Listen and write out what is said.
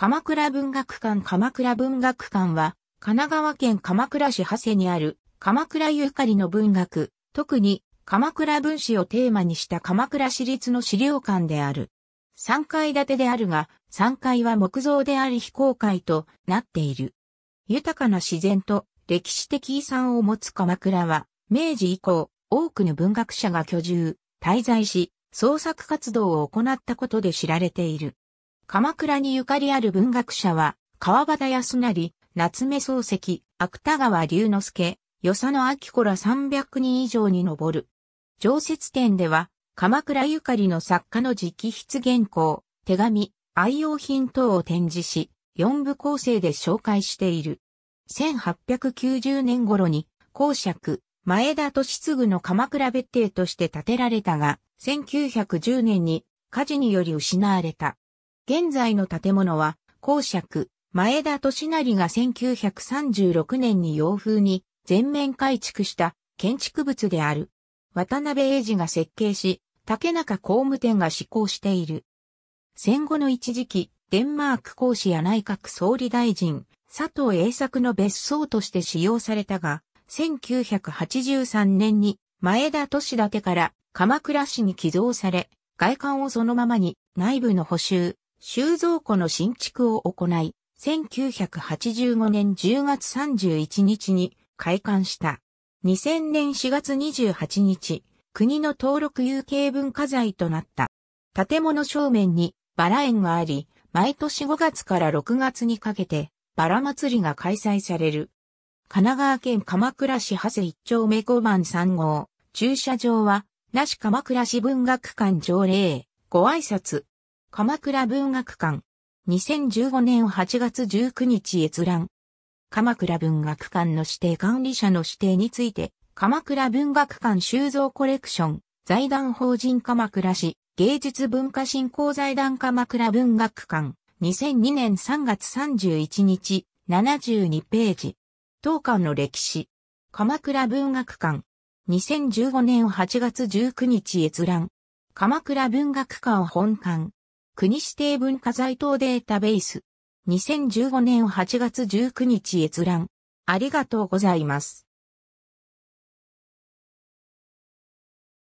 鎌倉文学館鎌倉文学館は、神奈川県鎌倉市長谷にある、鎌倉ゆかりの文学、特に鎌倉文史をテーマにした鎌倉市立の資料館である。3階建てであるが、3階は木造であり非公開となっている。豊かな自然と歴史的遺産を持つ鎌倉は、明治以降、多くの文学者が居住、滞在し、創作活動を行ったことで知られている。鎌倉にゆかりある文学者は、川端康成、夏目漱石、芥川龍之介、与謝野明子ら300人以上に上る。常設展では、鎌倉ゆかりの作家の直筆原稿、手紙、愛用品等を展示し、四部構成で紹介している。1890年頃に、公爵、前田利嗣の鎌倉別邸として建てられたが、1910年に火事により失われた。現在の建物は、公爵、前田利成が1936年に洋風に全面改築した建築物である。渡辺英治が設計し、竹中工務店が施行している。戦後の一時期、デンマーク公使や内閣総理大臣、佐藤栄作の別荘として使用されたが、1983年に前田利建から鎌倉市に寄贈され、外観をそのままに内部の補修、収蔵庫の新築を行い、1985年10月31日に開館した。2000年4月28日、国の登録有形文化財となった。建物正面にバラ園があり、毎年5月から6月にかけてバラ祭りが開催される。神奈川県鎌倉市長谷一丁目5番3号、駐車場は、那市鎌倉市文学館条例、ご挨拶、鎌倉文学館。2015年8月19日閲覧。鎌倉文学館の指定管理者の指定について、鎌倉文学館収蔵コレクション、財団法人鎌倉市、芸術文化振興財団鎌倉文学館、2002年3月31日、72ページ。当館の歴史。鎌倉文学館。2015年8月19日閲覧。鎌倉文学館本館。国指定文化財等データベース。2015年8月19日閲覧。ありがとうございます。